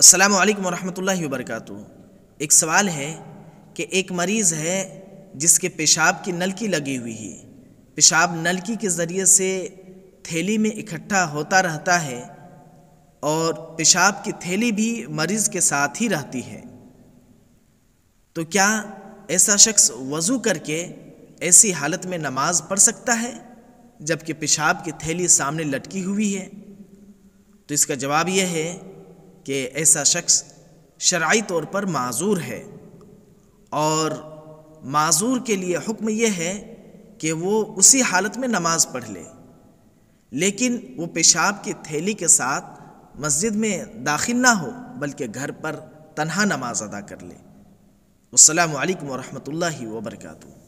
अस्सलाम वालेकुम रहमतुल्लाहि वबरकatuह एक सवाल है कि एक मरीज़ है जिसके पेशाब की नलकी लगी हुई है पेशाब नलकी के ज़रिए से थैली में इकट्ठा होता रहता है और पेशाब की थैली भी मरीज़ के साथ ही रहती है तो क्या ऐसा शख्स वज़ू करके ऐसी हालत में नमाज़ पढ़ सकता है जबकि पेशाब की थैली सामने लटकी हुई है तो इसका जवाब यह है कि ऐसा शख्स शर्य तौर पर माजूर है और माजूर के लिए हुक्म यह है कि वो उसी हालत में नमाज़ पढ़ ले लेकिन वो पेशाब की थैली के साथ मस्जिद में दाखिल ना हो बल्कि घर पर तनहा नमाज अदा कर ले अल्लाम वरहमल वर्का